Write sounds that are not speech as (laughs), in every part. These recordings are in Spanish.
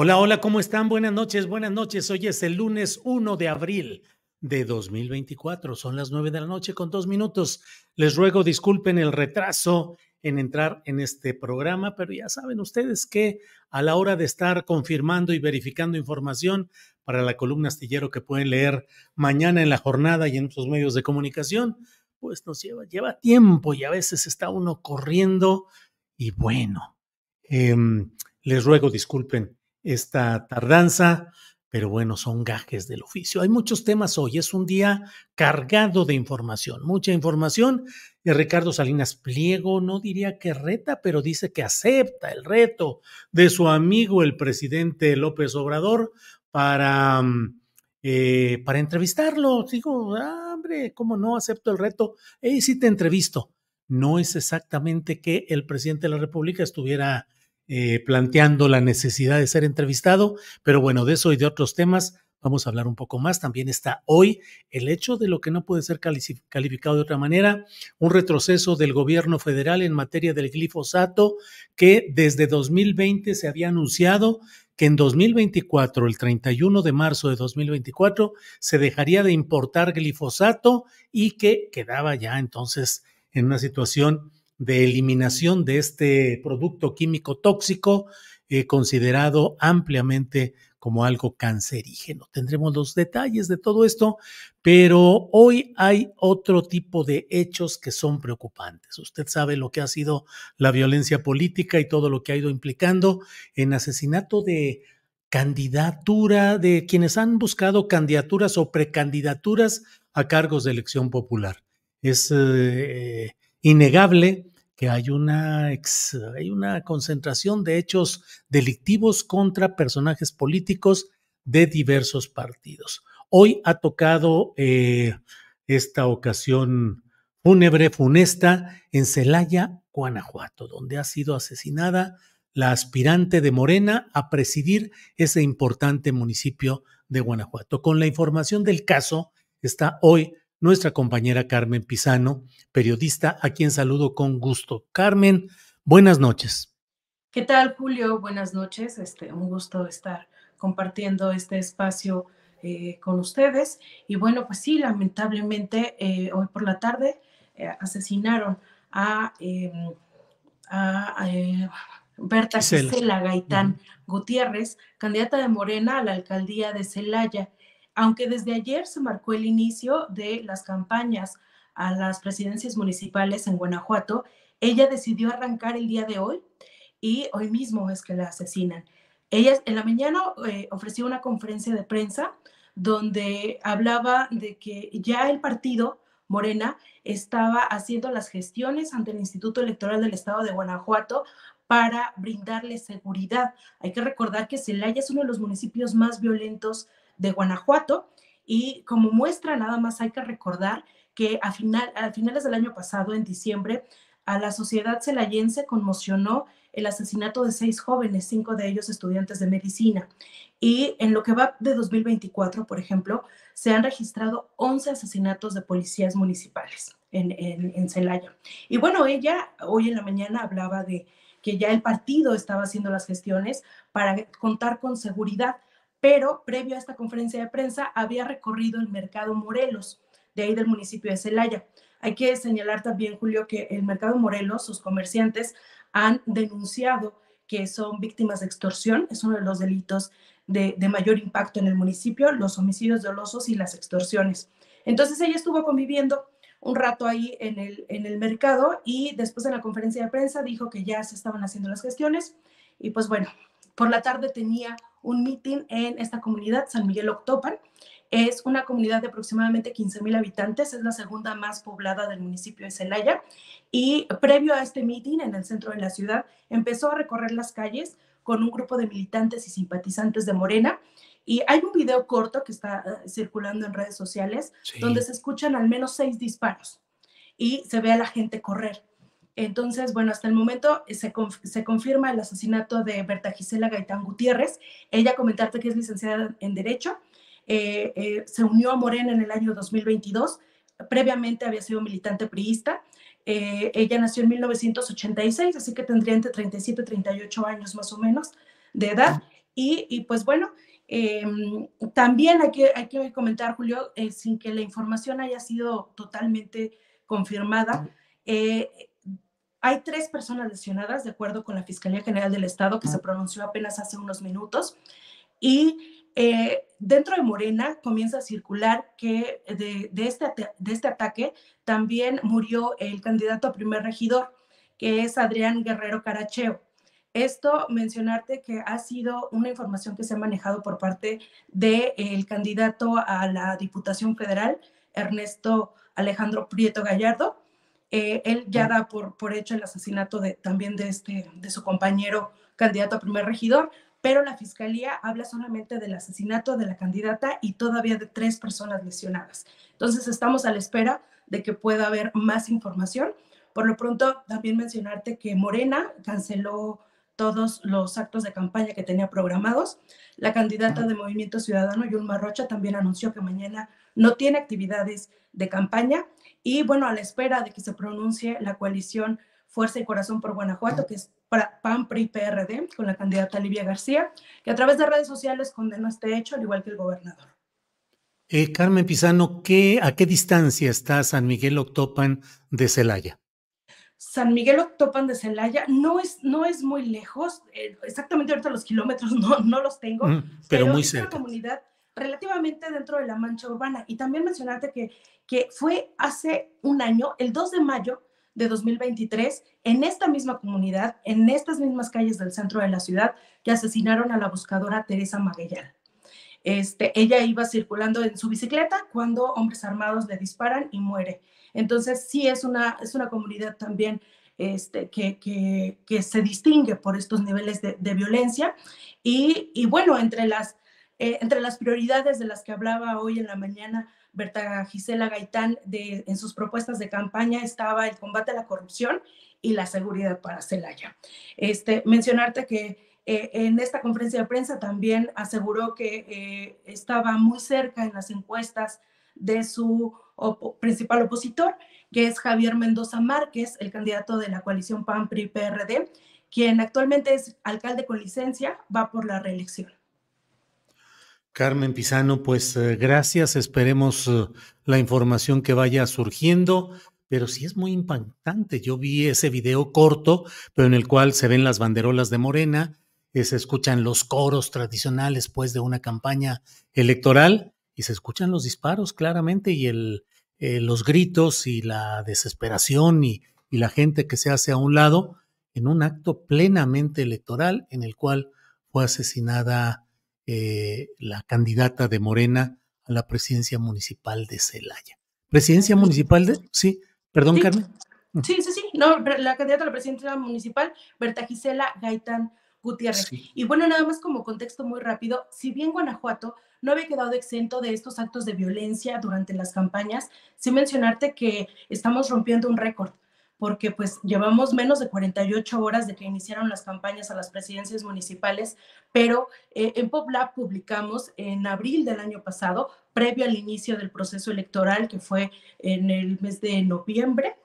Hola, hola, ¿cómo están? Buenas noches, buenas noches. Hoy es el lunes 1 de abril de 2024. Son las 9 de la noche con dos minutos. Les ruego disculpen el retraso en entrar en este programa, pero ya saben ustedes que a la hora de estar confirmando y verificando información para la columna astillero que pueden leer mañana en la jornada y en otros medios de comunicación, pues nos lleva, lleva tiempo y a veces está uno corriendo y bueno, em, les ruego disculpen esta tardanza, pero bueno, son gajes del oficio. Hay muchos temas hoy, es un día cargado de información, mucha información. Y Ricardo Salinas Pliego no diría que reta, pero dice que acepta el reto de su amigo el presidente López Obrador para, mm, eh, para entrevistarlo. Digo, ah, hombre, ¿cómo no acepto el reto? Eh, si sí te entrevisto. No es exactamente que el presidente de la República estuviera eh, planteando la necesidad de ser entrevistado, pero bueno, de eso y de otros temas vamos a hablar un poco más. También está hoy el hecho de lo que no puede ser calificado de otra manera, un retroceso del gobierno federal en materia del glifosato que desde 2020 se había anunciado que en 2024, el 31 de marzo de 2024, se dejaría de importar glifosato y que quedaba ya entonces en una situación de eliminación de este producto químico tóxico eh, considerado ampliamente como algo cancerígeno. Tendremos los detalles de todo esto, pero hoy hay otro tipo de hechos que son preocupantes. Usted sabe lo que ha sido la violencia política y todo lo que ha ido implicando en asesinato de candidatura de quienes han buscado candidaturas o precandidaturas a cargos de elección popular. Es eh, Inegable que hay una, hay una concentración de hechos delictivos contra personajes políticos de diversos partidos. Hoy ha tocado eh, esta ocasión fúnebre, funesta, en Celaya, Guanajuato, donde ha sido asesinada la aspirante de Morena a presidir ese importante municipio de Guanajuato. Con la información del caso está hoy nuestra compañera Carmen Pisano, periodista, a quien saludo con gusto. Carmen, buenas noches. ¿Qué tal, Julio? Buenas noches. Este, un gusto estar compartiendo este espacio eh, con ustedes. Y bueno, pues sí, lamentablemente eh, hoy por la tarde eh, asesinaron a, em, Berta Gisela, Gaitán Gutiérrez, candidata de Morena a la alcaldía de Celaya aunque desde ayer se marcó el inicio de las campañas a las presidencias municipales en Guanajuato, ella decidió arrancar el día de hoy y hoy mismo es que la asesinan. Ella en la mañana eh, ofreció una conferencia de prensa donde hablaba de que ya el partido Morena estaba haciendo las gestiones ante el Instituto Electoral del Estado de Guanajuato para brindarle seguridad. Hay que recordar que Celaya es uno de los municipios más violentos de Guanajuato. Y como muestra, nada más hay que recordar que a, final, finales del año pasado, en diciembre, a la sociedad celayense conmocionó el asesinato de seis jóvenes, cinco de ellos estudiantes de medicina. Y en lo que va de 2024, por ejemplo, se han registrado 11 asesinatos de policías municipales en, en Celaya. Y bueno, ella hoy en la mañana hablaba de que ya el partido estaba haciendo las gestiones para contar con seguridad pero previo a esta conferencia de prensa había recorrido el mercado Morelos, de ahí del municipio de Celaya. Hay que señalar también, Julio, que el mercado Morelos, sus comerciantes han denunciado que son víctimas de extorsión, es uno de los delitos de, mayor impacto en el municipio, los homicidios dolosos y las extorsiones. Entonces ella estuvo conviviendo un rato ahí en el, en el mercado y después en la conferencia de prensa dijo que ya se estaban haciendo las gestiones y pues bueno, por la tarde tenía un meeting en esta comunidad, San Miguel Octopan. Es una comunidad de aproximadamente 15.000 habitantes, es la segunda más poblada del municipio de Celaya. Y previo a este meeting en el centro de la ciudad, empezó a recorrer las calles con un grupo de militantes y simpatizantes de Morena. Y hay un video corto que está eh, circulando en redes sociales donde se escuchan al menos seis disparos y se ve a la gente correr. Entonces, bueno, hasta el momento eh, se, confirma el asesinato de Berta Gisela Gaitán Gutiérrez. Ella, comentarte que es licenciada en Derecho, eh, eh, se unió a Morena en el año 2022, previamente había sido militante priista. ella nació en 1986, así que tendría entre 37 y 38 años más o menos de edad. Y, pues bueno, em, también hay que, hay que comentar, Julio, sin que la información haya sido totalmente confirmada. Hay tres personas lesionadas, de acuerdo con la Fiscalía General del Estado, que se pronunció apenas hace unos minutos. Y eh, dentro de Morena comienza a circular que de, este, de este ataque también murió el candidato a primer regidor, que es Adrián Guerrero Caracheo. Esto mencionarte que ha sido una información que se ha manejado por parte del candidato a la Diputación Federal, Ernesto Alejandro Prieto Gallardo, eh, él ya da por, hecho el asesinato también de, este, de su compañero candidato a primer regidor, pero la fiscalía habla solamente del asesinato de la candidata y todavía de tres personas lesionadas. Entonces estamos a la espera de que pueda haber más información. Por lo pronto, también mencionarte que Morena canceló todos los actos de campaña que tenía programados. La candidata de Movimiento Ciudadano, Yulma Rocha, también anunció que mañana no tiene actividades de campaña y bueno, a la espera de que se pronuncie la coalición Fuerza y Corazón por Guanajuato, que es PAN, PRI, PRD, con la candidata Livia García, que a través de redes sociales condenó este hecho, al igual que el gobernador. Eh, Carmen Pizano, ¿qué, ¿a qué distancia está San Miguel Octopan de Celaya? San Miguel Octopan de Celaya no es, no es muy lejos, eh, exactamente ahorita los kilómetros (laughs) no, no los tengo, mm, pero, muy cerca. Es una comunidad relativamente dentro de la mancha urbana. Y también mencionarte que, que fue hace un año, el 2 de mayo de 2023, en esta misma comunidad, en estas mismas calles del centro de la ciudad, que asesinaron a la buscadora Teresa Maguellán. Este, ella iba circulando en su bicicleta cuando hombres armados le disparan y muere. Entonces, sí es una, es una comunidad también este, que, que, se distingue por estos niveles de, violencia. Y, y, bueno, entre las, eh, entre las prioridades de las que hablaba hoy en la mañana Berta Gisela Gaitán en sus propuestas de campaña estaba el combate a la corrupción y la seguridad para Celaya. Este, mencionarte que eh, en esta conferencia de prensa también aseguró que eh, estaba muy cerca en las encuestas de su principal opositor, que es Javier Mendoza Márquez, el candidato de la coalición PAN-PRI-PRD, quien actualmente es alcalde con licencia, va por la reelección. Carmen Pisano, pues eh, gracias. Esperemos eh, la información que vaya surgiendo. Pero sí es muy impactante. Yo vi ese video corto, pero en el cual se ven las banderolas de Morena, eh, se escuchan los coros tradicionales, pues, de una campaña electoral, y se escuchan los disparos claramente y el, los gritos y la desesperación y, y la gente que se hace a un lado en un acto plenamente electoral en el cual fue asesinada eh, la candidata de Morena a la presidencia municipal de Celaya. ¿Presidencia municipal de? Sí, perdón, Carmen. Mm. Sí, sí, sí. No, la candidata a la presidencia municipal, Berta Gisela Gaitán Gutiérrez. Y bueno, nada más como contexto muy rápido, si bien Guanajuato no había quedado exento de estos actos de violencia durante las campañas, sin mencionarte que estamos rompiendo un récord porque pues llevamos menos de 48 horas de que iniciaron las campañas a las presidencias municipales, pero eh, en PopLab publicamos en abril del año pasado, previo al inicio del proceso electoral que fue en el mes de noviembre,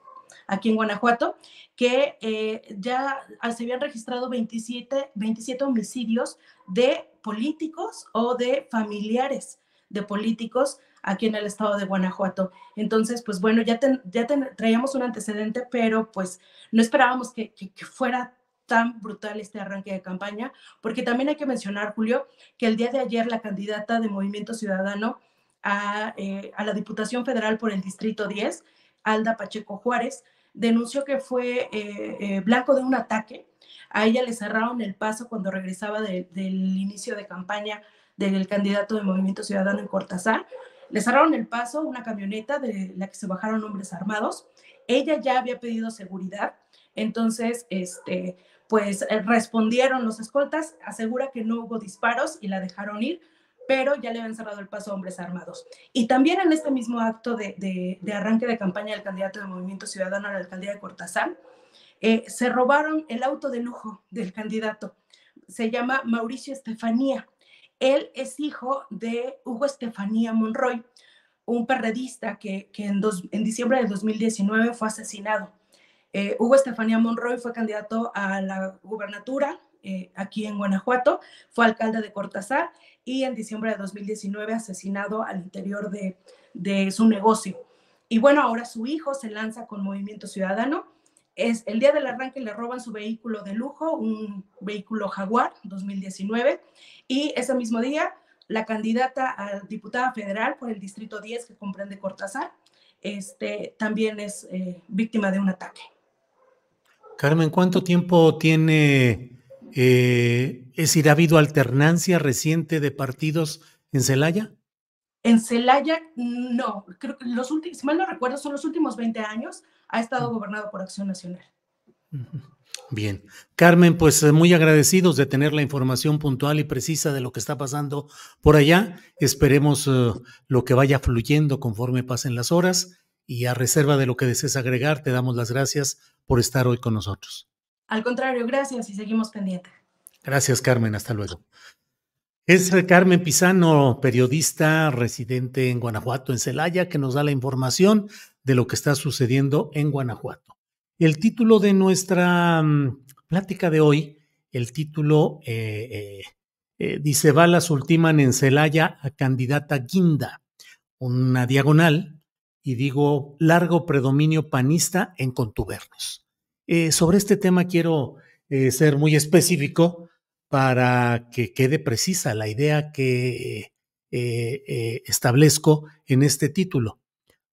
aquí en Guanajuato, que eh, ya se habían registrado 27, 27 homicidios de políticos o de familiares de políticos aquí en el estado de Guanajuato. Entonces, pues bueno, ya, ya traíamos un antecedente, pero pues no esperábamos que, fuera tan brutal este arranque de campaña, porque también hay que mencionar, Julio, que el día de ayer la candidata de Movimiento Ciudadano a, eh, la Diputación Federal por el Distrito 10, Alda Pacheco Juárez, denunció que fue eh, eh, blanco de un ataque. A ella le cerraron el paso cuando regresaba del inicio de campaña del candidato de Movimiento Ciudadano en Cortázar. Le cerraron el paso una camioneta de la que se bajaron hombres armados. Ella ya había pedido seguridad, entonces, este, pues eh, respondieron los escoltas, asegura que no hubo disparos y la dejaron ir, pero ya le habían cerrado el paso hombres armados. Y también en este mismo acto de, arranque de campaña del candidato del Movimiento Ciudadano a la alcaldía de Cortazán, eh, se robaron el auto de lujo del candidato. Se llama Mauricio Estefanía. Él es hijo de Hugo Estefanía Monroy, un perredista que, en, en, diciembre de 2019 fue asesinado. Eh, Hugo Estefanía Monroy fue candidato a la gubernatura eh, aquí en Guanajuato, fue alcalde de Cortázar y en diciembre de 2019 asesinado al interior de, de su negocio. Y bueno, ahora su hijo se lanza con Movimiento Ciudadano es el día del arranque le roban su vehículo de lujo, un vehículo Jaguar 2019, y ese mismo día la candidata a diputada federal por el distrito 10 que comprende Cortázar, este, también es eh, víctima de un ataque. Carmen, ¿cuánto tiempo tiene, eh, es decir, ha habido alternancia reciente de partidos en Celaya? En Celaya, no, creo que los últimos, si mal no recuerdo, son los últimos 20 años, ha estado gobernado por Acción Nacional. Bien. Carmen, pues eh, muy agradecidos de tener la información puntual y precisa de lo que está pasando por allá. Esperemos eh, lo que vaya fluyendo conforme pasen las horas y a reserva de lo que desees agregar, te damos las gracias por estar hoy con nosotros. Al contrario, gracias y seguimos pendientes. Gracias, Carmen. Hasta luego. Es Carmen Pizano, periodista residente en Guanajuato, en Celaya, que nos da la información de lo que está sucediendo en Guanajuato. El título de nuestra mm, plática de hoy, el título eh, eh, eh, dice, balas ultiman en Celaya a candidata Guinda, una diagonal, y digo, largo predominio panista en contubernos. sobre este tema quiero ser muy específico para que quede precisa la idea que eh, eh, establezco en este título.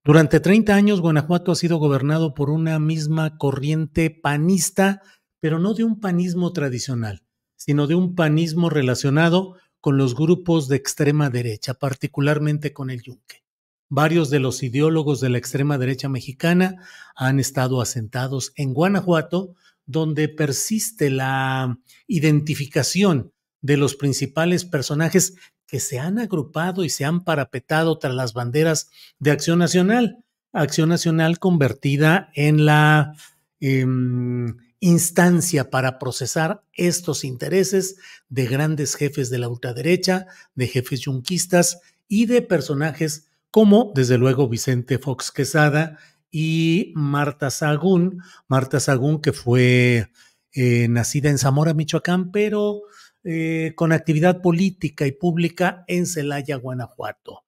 Durante 30 años Guanajuato ha sido gobernado por una misma corriente panista, pero no de un panismo tradicional, sino de un panismo relacionado con los grupos de extrema derecha, particularmente con el yunque. Varios de los ideólogos de la extrema derecha mexicana han estado asentados en Guanajuato donde persiste la identificación de los principales personajes que se han agrupado y se han parapetado tras las banderas de Acción Nacional. Acción Nacional convertida en la em, instancia para procesar estos intereses de grandes jefes de la ultraderecha, de jefes yunquistas y de personajes como, desde luego, Vicente Fox Quesada y Marta Sagún. Marta Sagún, que fue eh, nacida en Zamora, Michoacán, pero eh, con actividad política y pública en Celaya, Guanajuato.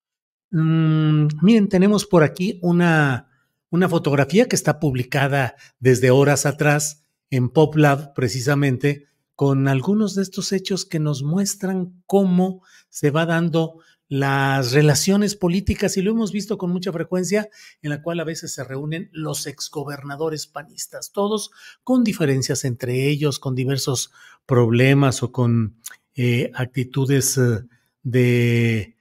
Mm, miren, tenemos por aquí una, una fotografía que está publicada desde horas atrás en PopLab, precisamente, con algunos de estos hechos que nos muestran cómo se va dando las relaciones políticas, y lo hemos visto con mucha frecuencia, en la cual a veces se reúnen los exgobernadores panistas, todos con diferencias entre ellos, con diversos problemas o con eh, actitudes eh, de,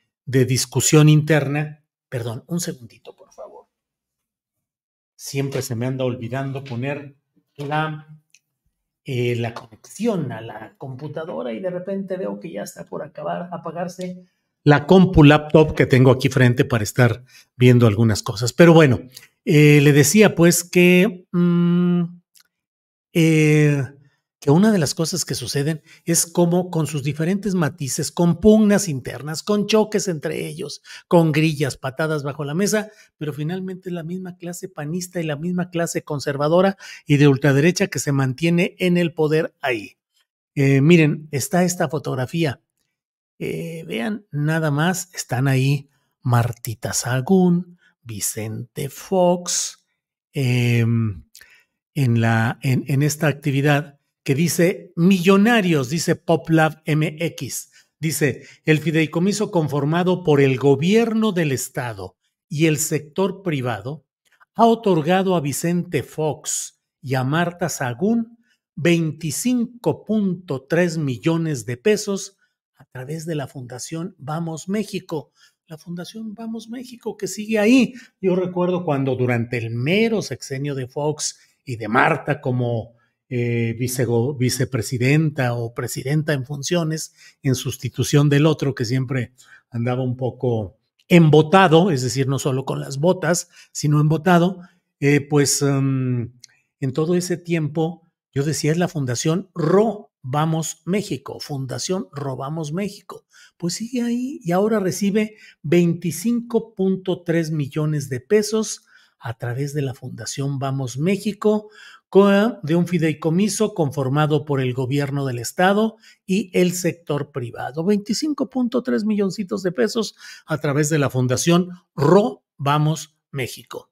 discusión interna. Perdón, un segundito, por favor. Siempre se me anda olvidando poner la eh, la conexión a la computadora y de repente veo que ya está por acabar, apagarse la compu laptop que tengo aquí frente para estar viendo algunas cosas. Pero bueno, eh, le decía pues que, mm, eh, que una de las cosas que suceden es como con sus diferentes matices, con pugnas internas, con choques entre ellos, con grillas, patadas bajo la mesa, pero finalmente la misma clase panista y la misma clase conservadora y de ultraderecha que se mantiene en el poder ahí. Eh, miren, está esta fotografía eh, vean, nada más están ahí Martita Sagún, Vicente Fox, em, en, la, en, esta actividad que dice millonarios, dice PopLab MX. Dice, el fideicomiso conformado por el gobierno del Estado y el sector privado ha otorgado a Vicente Fox y a Marta Sagún 25.3 millones de pesos a través de la Fundación Vamos México. La Fundación Vamos México que sigue ahí. Yo recuerdo cuando durante el mero sexenio de Fox y de Marta como eh, vicepresidenta o presidenta en funciones, en sustitución del otro que siempre andaba un poco embotado, es decir, no solo con las botas, sino embotado, eh, pues em, en todo ese tiempo yo decía es la Fundación RO, Vamos México, Fundación Robamos México. Pues sigue ahí y ahora recibe 25.3 millones de pesos a través de la Fundación Vamos México, de un fideicomiso conformado por el gobierno del Estado y el sector privado. 25.3 milloncitos de pesos a través de la Fundación Robamos México.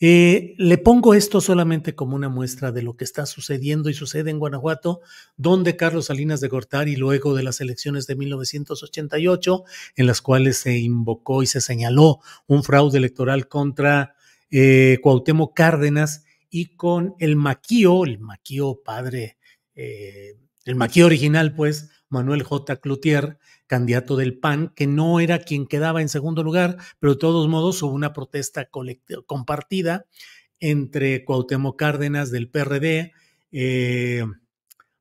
Eh, le pongo esto solamente como una muestra de lo que está sucediendo y sucede en Guanajuato, donde Carlos Salinas de Gortari, luego de las elecciones de 1988, en las cuales se invocó y se señaló un fraude electoral contra eh, Cuauhtémoc Cárdenas y con el maquío, el maquío padre, eh, el maquío original, pues, Manuel J. Cloutier, candidato del PAN, que no era quien quedaba en segundo lugar, pero de todos modos hubo una protesta compartida entre Cuauhtémoc Cárdenas del PRD, eh,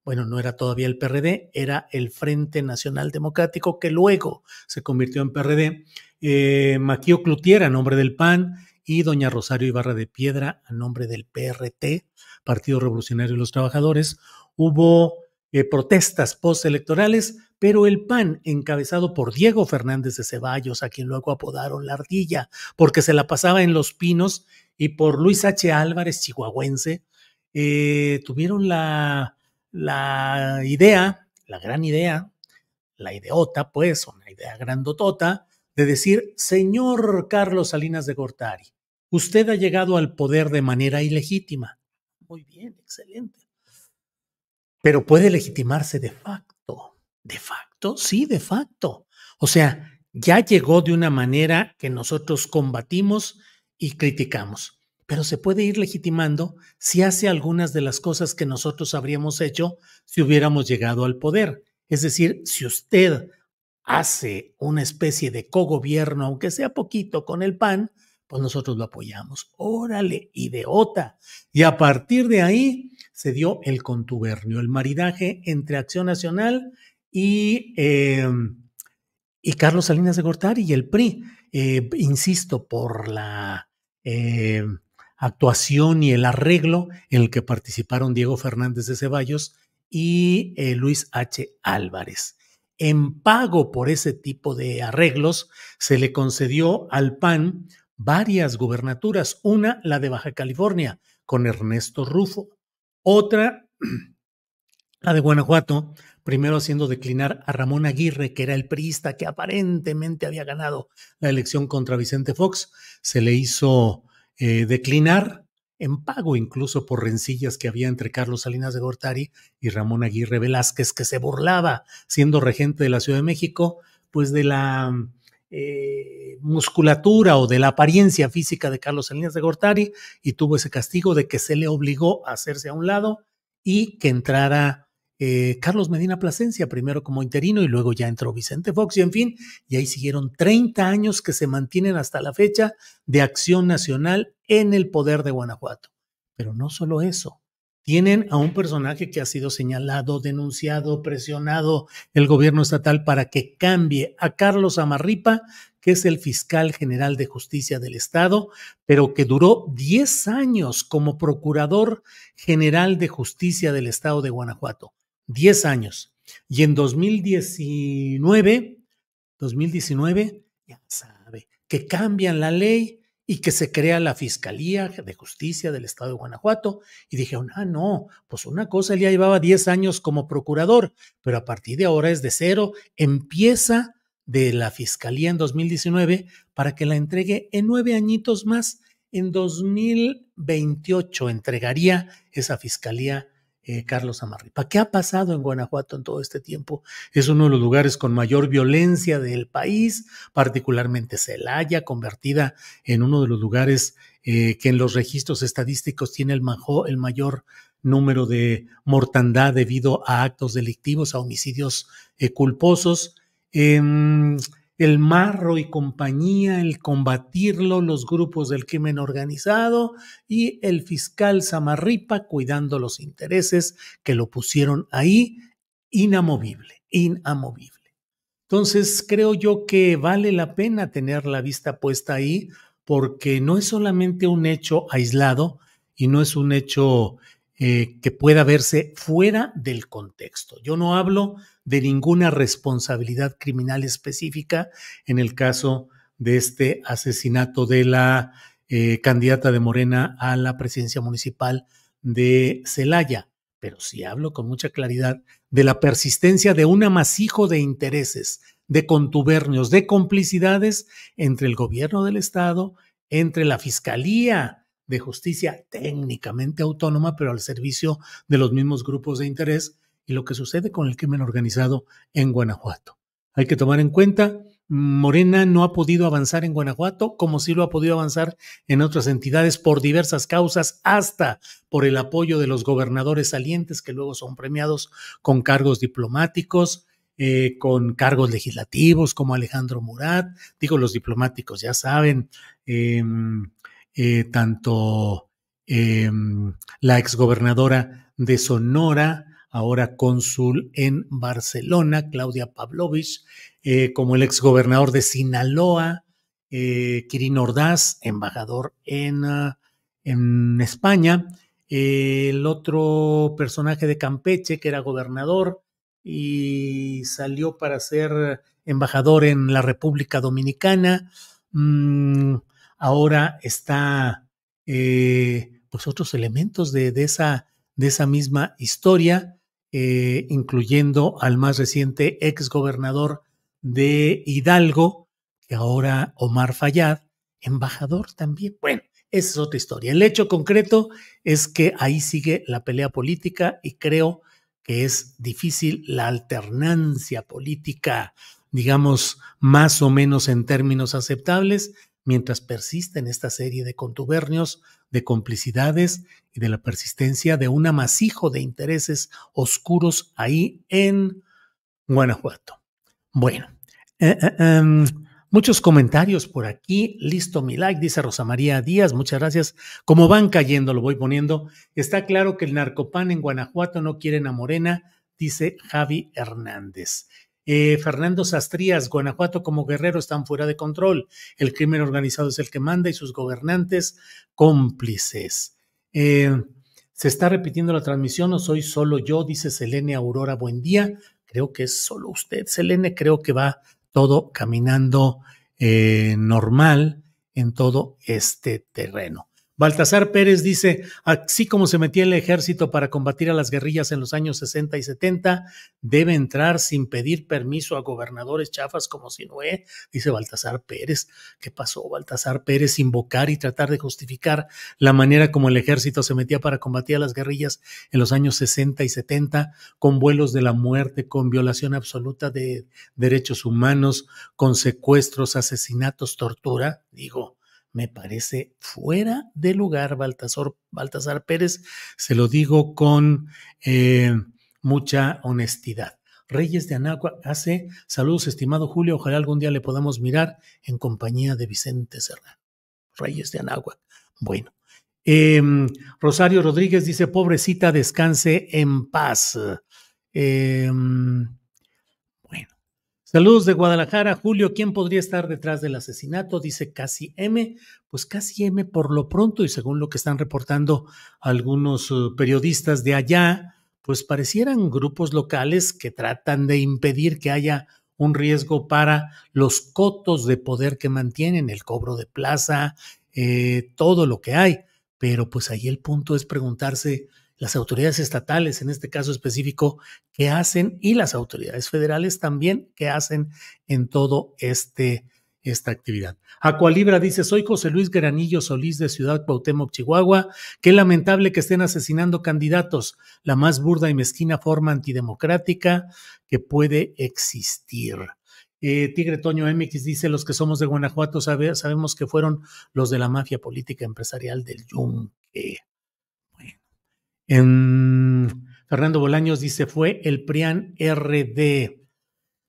bueno, no era todavía el PRD, era el Frente Nacional Democrático, que luego se convirtió en PRD, eh, Maquio Cloutier a nombre del PAN y doña Rosario Ibarra de Piedra a nombre del PRT, Partido Revolucionario de los Trabajadores. Hubo eh, protestas postelectorales, pero el PAN, encabezado por Diego Fernández de Ceballos, a quien luego apodaron la ardilla, porque se la pasaba en Los Pinos, y por Luis H. Álvarez, chihuahuense, eh, tuvieron la, la idea, la gran idea, la ideota, pues, una idea grandotota, de decir, señor Carlos Salinas de Gortari, usted ha llegado al poder de manera ilegítima. Muy bien, excelente pero puede legitimarse de facto. De facto, sí, de facto. O sea, ya llegó de una manera que nosotros combatimos y criticamos, pero se puede ir legitimando si hace algunas de las cosas que nosotros habríamos hecho si hubiéramos llegado al poder. Es decir, si usted hace una especie de cogobierno, aunque sea poquito, con el PAN, pues nosotros lo apoyamos. Órale, ideota. Y a partir de ahí se dio el contubernio, el maridaje entre Acción Nacional y, em, y Carlos Salinas de Gortari y el PRI. Eh, insisto, por la em, actuación y el arreglo en el que participaron Diego Fernández de Ceballos y eh, Luis H. Álvarez. En pago por ese tipo de arreglos, se le concedió al PAN varias gubernaturas, una la de Baja California con Ernesto Rufo, otra (clears throat) la de Guanajuato, primero haciendo declinar a Ramón Aguirre, que era el priista que aparentemente había ganado la elección contra Vicente Fox, se le hizo eh, declinar en pago incluso por rencillas que había entre Carlos Salinas de Gortari y Ramón Aguirre Velázquez, que se burlaba siendo regente de la Ciudad de México, pues de la... Eh, musculatura o de la apariencia física de Carlos Salinas de Gortari y tuvo ese castigo de que se le obligó a hacerse a un lado y que entrara eh, Carlos Medina Plasencia, primero como interino y luego ya entró Vicente Fox y en fin, y ahí siguieron 30 años que se mantienen hasta la fecha de acción nacional en el poder de Guanajuato. Pero no solo eso, tienen a un personaje que ha sido señalado, denunciado, presionado el gobierno estatal para que cambie a Carlos Amarripa, que es el fiscal general de justicia del Estado, pero que duró 10 años como procurador general de justicia del Estado de Guanajuato. 10 años. Y en 2019, 2019, ya sabe, que cambian la ley y que se crea la Fiscalía de Justicia del Estado de Guanajuato. Y dije, ah, no, pues una cosa, él ya llevaba 10 años como procurador, pero a partir de ahora es de cero, empieza de la Fiscalía en 2019 para que la entregue en nueve añitos más. En 2028 entregaría esa Fiscalía eh, Carlos Amarripa. ¿Qué ha pasado en Guanajuato en todo este tiempo? Es uno de los lugares con mayor violencia del país, particularmente Celaya, convertida en uno de los lugares eh, que en los registros estadísticos tiene el, el mayor número de mortandad debido a actos delictivos, a homicidios eh, culposos. Em, el marro y compañía, el combatirlo, los grupos del crimen organizado y el fiscal Samarripa cuidando los intereses que lo pusieron ahí, inamovible, inamovible. Entonces, creo yo que vale la pena tener la vista puesta ahí porque no es solamente un hecho aislado y no es un hecho eh, que pueda verse fuera del contexto. Yo no hablo de ninguna responsabilidad criminal específica en el caso de este asesinato de la eh, candidata de Morena a la presidencia municipal de Celaya. Pero sí hablo con mucha claridad de la persistencia de un amasijo de intereses, de contubernios, de complicidades entre el gobierno del Estado, entre la Fiscalía de Justicia técnicamente autónoma, pero al servicio de los mismos grupos de interés, y lo que sucede con el crimen organizado en Guanajuato. Hay que tomar en cuenta, Morena no ha podido avanzar en Guanajuato como sí lo ha podido avanzar en otras entidades por diversas causas, hasta por el apoyo de los gobernadores salientes que luego son premiados con cargos diplomáticos, eh, con cargos legislativos como Alejandro Murat, digo los diplomáticos, ya saben, em, eh, tanto em, la exgobernadora de Sonora, ahora cónsul en Barcelona, Claudia Pavlovich, eh, como el exgobernador de Sinaloa, eh, Kirin Ordaz, embajador eh, en, España, el otro personaje de Campeche, que era gobernador y salió para ser embajador en la República Dominicana, mm, ahora está, pues, otros elementos de, esa, de esa misma historia. Eh, incluyendo al más reciente exgobernador de Hidalgo, que ahora Omar Fayad, embajador también. Bueno, esa es otra historia. El hecho concreto es que ahí sigue la pelea política y creo que es difícil la alternancia política, digamos, más o menos en términos aceptables, mientras persisten esta serie de contubernios de complicidades y de la persistencia de un amasijo de intereses oscuros ahí en Guanajuato. Bueno, eh, eh, em, muchos comentarios por aquí. Listo mi like, dice Rosa María Díaz. Muchas gracias. Como van cayendo, lo voy poniendo. Está claro que el narcopan en Guanajuato no quiere a Morena, dice Javi Hernández. Eh, Fernando Sastrías, Guanajuato como guerrero están fuera de control. El crimen organizado es el que manda y sus gobernantes cómplices. Eh, se está repitiendo la transmisión, no soy solo yo, dice Selene Aurora, buen día. Creo que es solo usted, Selene, creo que va todo caminando eh, normal en todo este terreno. Baltasar Pérez dice, así como se metía el ejército para combatir a las guerrillas en los años 60 y 70, debe entrar sin pedir permiso a gobernadores chafas como si dice Baltasar Pérez. ¿Qué pasó, Baltasar Pérez? Invocar y tratar de justificar la manera como el ejército se metía para combatir a las guerrillas en los años 60 y 70, con vuelos de la muerte, con violación absoluta de derechos humanos, con secuestros, asesinatos, tortura, digo me parece fuera de lugar Baltasar, Pérez, se lo digo con eh, mucha honestidad. Reyes de Anagua hace saludos, estimado Julio, ojalá algún día le podamos mirar en compañía de Vicente Serrano. Reyes de Anagua. Bueno. Em, Rosario Rodríguez dice, pobrecita, descanse en paz. Eh, Saludos de Guadalajara. Julio, ¿quién podría estar detrás del asesinato? Dice Casi M. Pues Casi M por lo pronto y según lo que están reportando algunos eh, periodistas de allá, pues parecieran grupos locales que tratan de impedir que haya un riesgo para los cotos de poder que mantienen, el cobro de plaza, eh, todo lo que hay. Pero pues ahí el punto es preguntarse las autoridades estatales, en este caso específico, qué hacen y las autoridades federales también que hacen en todo este esta actividad. Acualibra dice, soy José Luis Granillo Solís de Ciudad Cuauhtémoc, Chihuahua. Qué lamentable que estén asesinando candidatos, la más burda y mezquina forma antidemocrática que puede existir. Eh, Tigre Toño MX dice, los que somos de Guanajuato sabemos que fueron los de la mafia política empresarial del Yunque. Fernando Bolaños dice, fue el PRIAN RD.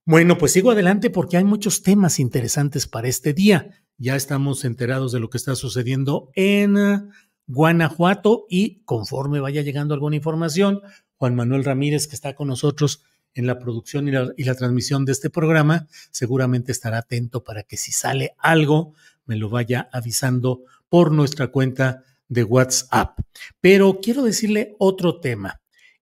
Bueno, pues sigo adelante porque hay muchos temas interesantes para este día. Ya estamos enterados de lo que está sucediendo en Guanajuato y conforme vaya llegando alguna información, Juan Manuel Ramírez, que está con nosotros en la producción y la, y la transmisión de este programa, seguramente estará atento para que si sale algo, me lo vaya avisando por nuestra cuenta de WhatsApp. Pero quiero decirle otro tema.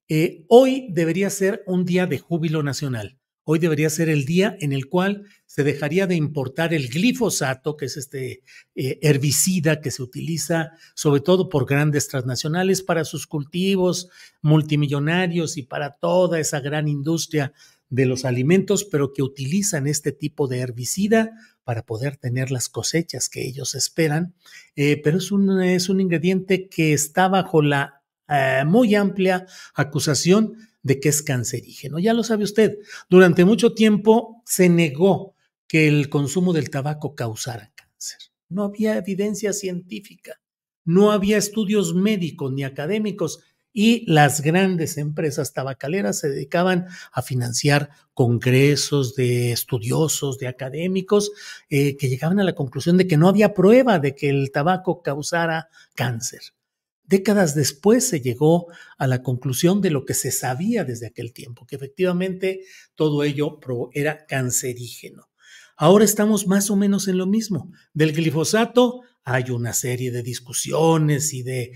Eh, hoy debería ser un día de júbilo nacional. Hoy debería ser el día en el cual se dejaría de importar el glifosato, que es este eh, herbicida que se utiliza sobre todo por grandes transnacionales para sus cultivos multimillonarios y para toda esa gran industria de los alimentos, pero que utilizan este tipo de herbicida para poder tener las cosechas que ellos esperan. Eh, pero es un, ingrediente que está bajo la eh, muy amplia acusación de que es cancerígeno. Ya lo sabe usted, durante mucho tiempo se negó que el consumo del tabaco causara cáncer. No había evidencia científica, no había estudios médicos ni académicos y las grandes empresas tabacaleras se dedicaban a financiar congresos de estudiosos, de académicos, eh, que llegaban a la conclusión de que no había prueba de que el tabaco causara cáncer. Décadas después se llegó a la conclusión de lo que se sabía desde aquel tiempo, que efectivamente todo ello era cancerígeno. Ahora estamos más o menos en lo mismo. Del glifosato hay una serie de discusiones y de,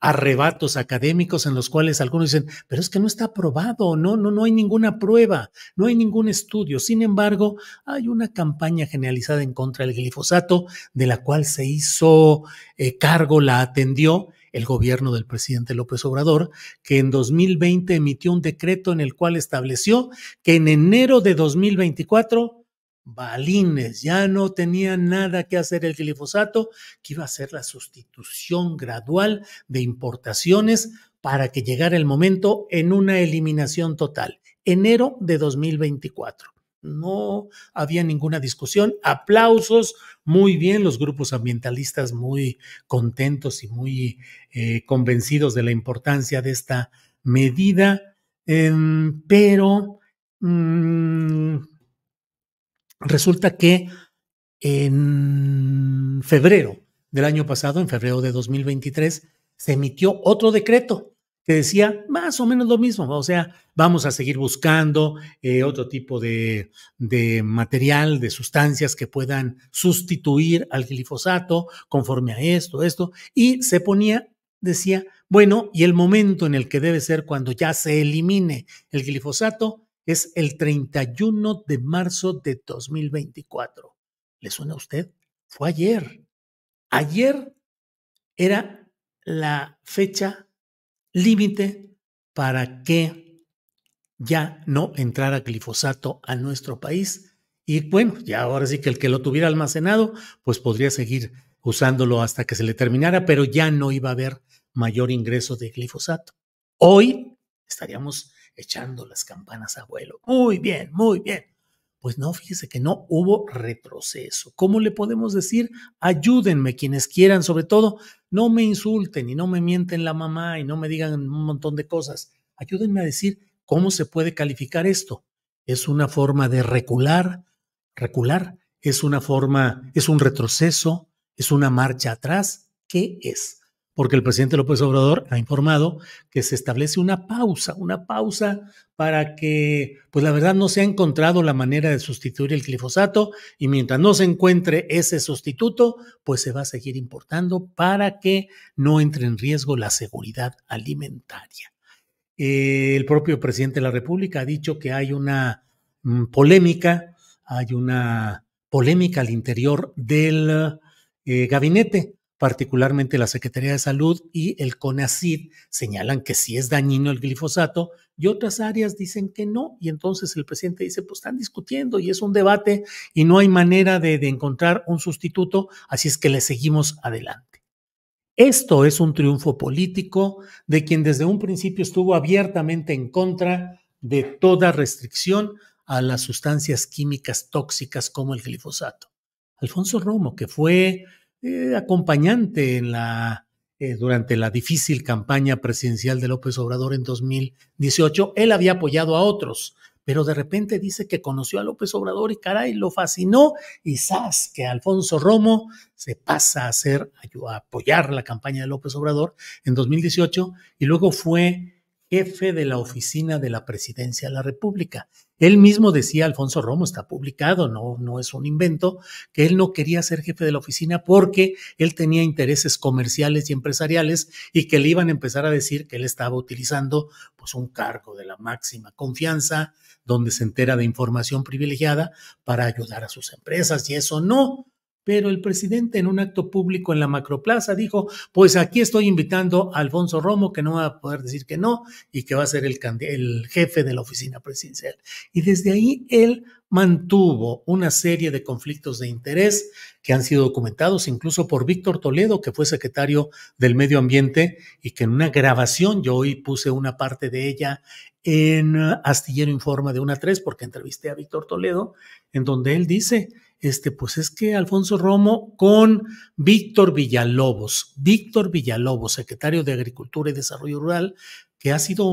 arrebatos académicos en los cuales algunos dicen, pero es que no está aprobado, no, no, no hay ninguna prueba, no hay ningún estudio. Sin embargo, hay una campaña generalizada en contra del glifosato, de la cual se hizo eh, cargo, la atendió el gobierno del presidente López Obrador, que en 2020 emitió un decreto en el cual estableció que en enero de 2024 balines, ya no tenía nada que hacer el glifosato, que iba a ser la sustitución gradual de importaciones para que llegara el momento en una eliminación total, enero de 2024 no había ninguna discusión, aplausos, muy bien, los grupos ambientalistas muy contentos y muy eh, convencidos de la importancia de esta medida, em, pero mm, resulta que en febrero del año pasado, en febrero de 2023, se emitió otro decreto que decía más o menos lo mismo, o sea, vamos a seguir buscando eh, otro tipo de, de, material, de sustancias que puedan sustituir al glifosato conforme a esto, esto, y se ponía, decía, bueno, y el momento en el que debe ser cuando ya se elimine el glifosato es el 31 de marzo de 2024. ¿Le suena a usted? Fue ayer. Ayer era la fecha límite para que ya no entrara glifosato a nuestro país. Y bueno, ya ahora sí que el que lo tuviera almacenado, pues podría seguir usándolo hasta que se le terminara, pero ya no iba a haber mayor ingreso de glifosato. Hoy estaríamos echando las campanas a vuelo. Muy bien, muy bien. Pues no, fíjese que no hubo retroceso. ¿Cómo le podemos decir? Ayúdenme quienes quieran, sobre todo, no me insulten y no me mienten la mamá y no me digan un montón de cosas. Ayúdenme a decir cómo se puede calificar esto. Es una forma de recular, recular, es una forma, es un retroceso, es una marcha atrás. ¿Qué es? porque el presidente López Obrador ha informado que se establece una pausa, una pausa para que, pues la verdad, no se ha encontrado la manera de sustituir el glifosato y mientras no se encuentre ese sustituto, pues se va a seguir importando para que no entre en riesgo la seguridad alimentaria. Eh, el propio presidente de la República ha dicho que hay una mm, polémica, hay una polémica al interior del eh, gabinete particularmente la Secretaría de Salud y el CONACID señalan que sí es dañino el glifosato y otras áreas dicen que no. Y entonces el presidente dice, pues están discutiendo y es un debate y no hay manera de, de encontrar un sustituto, así es que le seguimos adelante. Esto es un triunfo político de quien desde un principio estuvo abiertamente en contra de toda restricción a las sustancias químicas tóxicas como el glifosato. Alfonso Romo, que fue eh, acompañante en la, eh, durante la difícil campaña presidencial de López Obrador en 2018. Él había apoyado a otros, pero de repente dice que conoció a López Obrador y caray, lo fascinó y que Alfonso Romo se pasa a hacer a apoyar la campaña de López Obrador en 2018 y luego fue jefe de la oficina de la presidencia de la República. Él mismo decía, Alfonso Romo, está publicado, no, no es un invento, que él no quería ser jefe de la oficina porque él tenía intereses comerciales y empresariales y que le iban a empezar a decir que él estaba utilizando pues un cargo de la máxima confianza, donde se entera de información privilegiada para ayudar a sus empresas y eso no, pero el presidente en un acto público en la Macroplaza dijo, pues aquí estoy invitando a Alfonso Romo, que no va a poder decir que no y que va a ser el, jefe de la oficina presidencial. Y desde ahí él mantuvo una serie de conflictos de interés que han sido documentados incluso por Víctor Toledo, que fue secretario del Medio Ambiente y que en una grabación, yo hoy puse una parte de ella en Astillero Informa de una 3 porque entrevisté a Víctor Toledo, en donde él dice, este, pues es que Alfonso Romo con Víctor Villalobos, Víctor Villalobos, secretario de Agricultura y Desarrollo Rural, que ha sido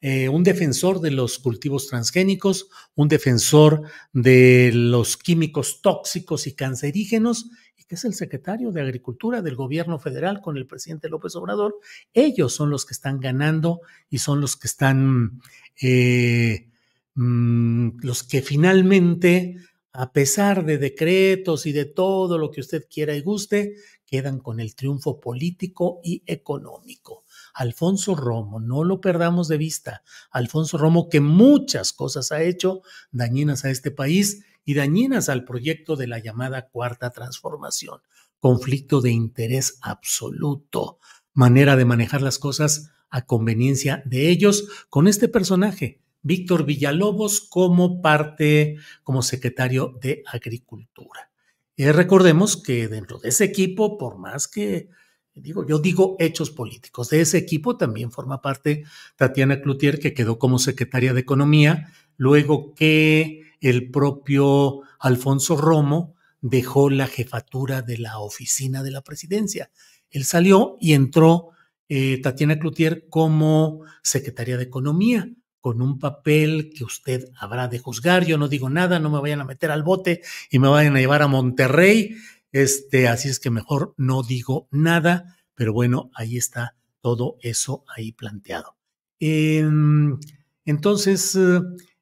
eh, un, defensor de los cultivos transgénicos, un defensor de los químicos tóxicos y cancerígenos, y que es el secretario de Agricultura del gobierno federal con el presidente López Obrador. Ellos son los que están ganando y son los que están, eh, mm, los que finalmente a pesar de decretos y de todo lo que usted quiera y guste, quedan con el triunfo político y económico. Alfonso Romo, no lo perdamos de vista. Alfonso Romo que muchas cosas ha hecho dañinas a este país y dañinas al proyecto de la llamada cuarta transformación. Conflicto de interés absoluto. Manera de manejar las cosas a conveniencia de ellos con este personaje Víctor Villalobos como parte, como secretario de Agricultura. recordemos que dentro de ese equipo, por más que digo, yo digo hechos políticos, de ese equipo también forma parte Tatiana Cloutier, que quedó como secretaria de Economía, luego que el propio Alfonso Romo dejó la jefatura de la oficina de la presidencia. Él salió y entró eh, Tatiana Cloutier como secretaria de Economía con un papel que usted habrá de juzgar. Yo no digo nada, no me vayan a meter al bote y me vayan a llevar a Monterrey. Este, así es que mejor no digo nada, pero bueno, ahí está todo eso ahí planteado. Em, entonces, eh,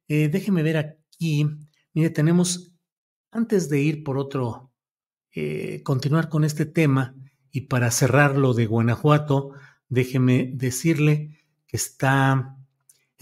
eh, déjeme ver aquí. Mire, tenemos, antes de ir por otro, eh, continuar con este tema y para cerrar lo de Guanajuato, déjeme decirle que está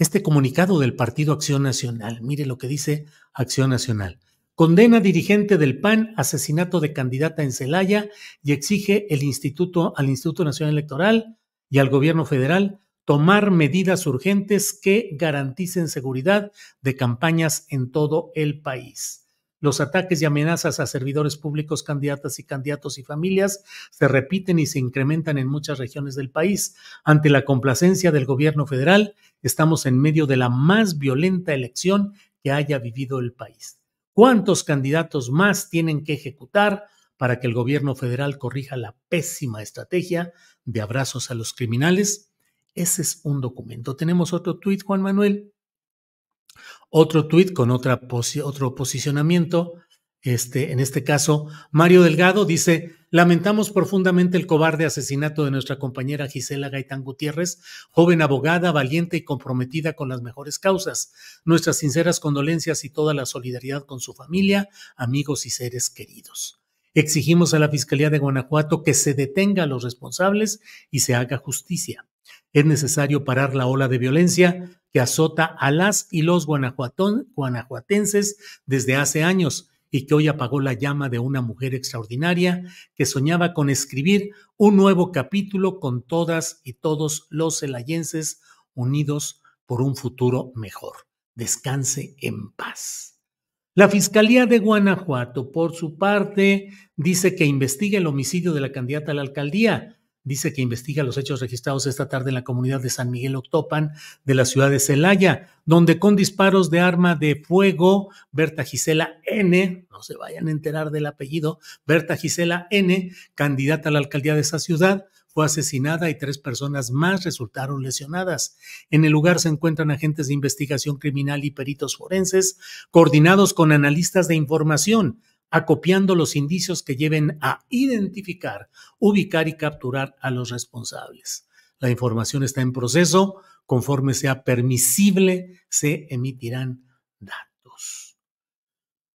este comunicado del Partido Acción Nacional. Mire lo que dice Acción Nacional. Condena dirigente del PAN asesinato de candidata en Celaya y exige el Instituto, al Instituto Nacional Electoral y al gobierno federal tomar medidas urgentes que garanticen seguridad de campañas en todo el país. Los ataques y amenazas a servidores públicos, candidatas y candidatos y familias se repiten y se incrementan en muchas regiones del país. Ante la complacencia del gobierno federal, estamos en medio de la más violenta elección que haya vivido el país. ¿Cuántos candidatos más tienen que ejecutar para que el gobierno federal corrija la pésima estrategia de abrazos a los criminales? Ese es un documento. Tenemos otro tuit, Juan Manuel. Otro tuit con otra otro posicionamiento, este, en este caso, Mario Delgado dice, lamentamos profundamente el cobarde asesinato de nuestra compañera Gisela Gaitán Gutiérrez, joven abogada, valiente y comprometida con las mejores causas. Nuestras sinceras condolencias y toda la solidaridad con su familia, amigos y seres queridos. Exigimos a la Fiscalía de Guanajuato que se detenga a los responsables y se haga justicia. Es necesario parar la ola de violencia que azota a las y los guanajuatenses desde hace años y que hoy apagó la llama de una mujer extraordinaria que soñaba con escribir un nuevo capítulo con todas y todos los celayenses unidos por un futuro mejor. Descanse en paz. La Fiscalía de Guanajuato, por su parte, dice que investiga el homicidio de la candidata a la alcaldía, dice que investiga los hechos registrados esta tarde en la comunidad de San Miguel Octopan de la ciudad de Celaya, donde con disparos de arma de fuego, Berta Gisela N, no se vayan a enterar del apellido, Berta Gisela N, candidata a la alcaldía de esa ciudad, fue asesinada y tres personas más resultaron lesionadas. En el lugar se encuentran agentes de investigación criminal y peritos forenses coordinados con analistas de información acopiando los indicios que lleven a identificar, ubicar y capturar a los responsables. La información está en proceso. Conforme sea permisible, se emitirán datos.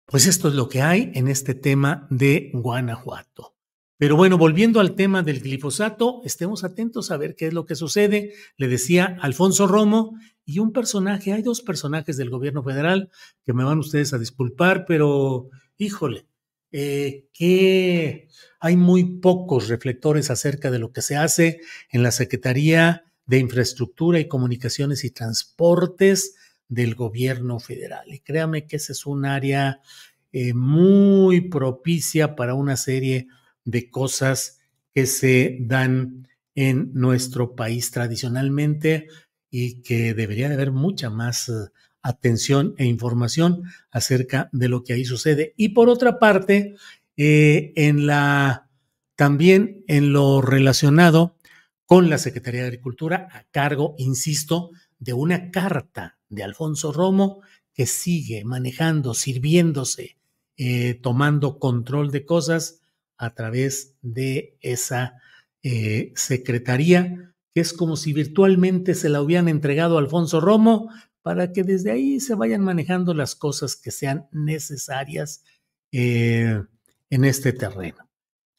Pues esto es lo que hay en este tema de Guanajuato. Pero bueno, volviendo al tema del glifosato, estemos atentos a ver qué es lo que sucede. Le decía Alfonso Romo y un personaje, hay dos personajes del gobierno federal que me van ustedes a disculpar, pero híjole, eh, que hay muy pocos reflectores acerca de lo que se hace en la Secretaría de Infraestructura y Comunicaciones y Transportes del gobierno federal. Y créame que ese es un área eh, muy propicia para una serie de cosas que se dan en nuestro país tradicionalmente y que debería de haber mucha más eh, atención e información acerca de lo que ahí sucede. Y por otra parte, eh, en la, también en lo relacionado con la Secretaría de Agricultura, a cargo, insisto, de una carta de Alfonso Romo que sigue manejando, sirviéndose, eh, tomando control de cosas a través de esa eh, secretaría, que es como si virtualmente se la hubieran entregado a Alfonso Romo, para que desde ahí se vayan manejando las cosas que sean necesarias eh, en este terreno.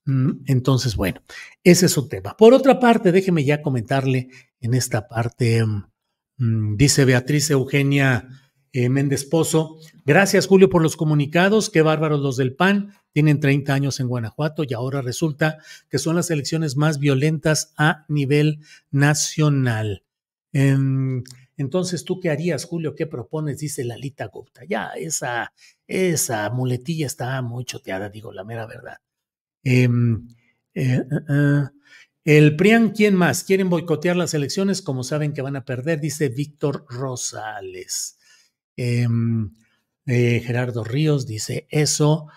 Mm, entonces, bueno, ese es un tema. Por otra parte, déjeme ya comentarle en esta parte, mm, dice Beatriz Eugenia eh, Méndez Pozo, gracias Julio por los comunicados, qué bárbaros los del PAN, tienen 30 años en Guanajuato y ahora resulta que son las elecciones más violentas a nivel nacional. Em, entonces, ¿tú qué harías, Julio? ¿Qué propones? Dice Lalita Gupta. Ya, esa, esa muletilla está muy choteada, digo, la mera verdad. Em, eh, eh, eh. el PRIAN, ¿quién más? Quieren boicotear las elecciones, como saben que van a perder, dice Víctor Rosales. Em, Gerardo Ríos dice eso.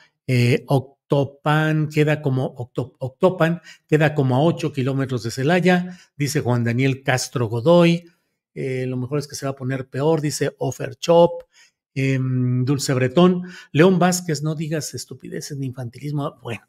Octopan queda como Octopan queda como a ocho kilómetros de Celaya, dice Juan Daniel Castro Godoy. Eh, lo mejor es que se va a poner peor, dice Offer Chop, em, Dulce Bretón, León Vázquez, no digas estupideces ni infantilismo. Bueno,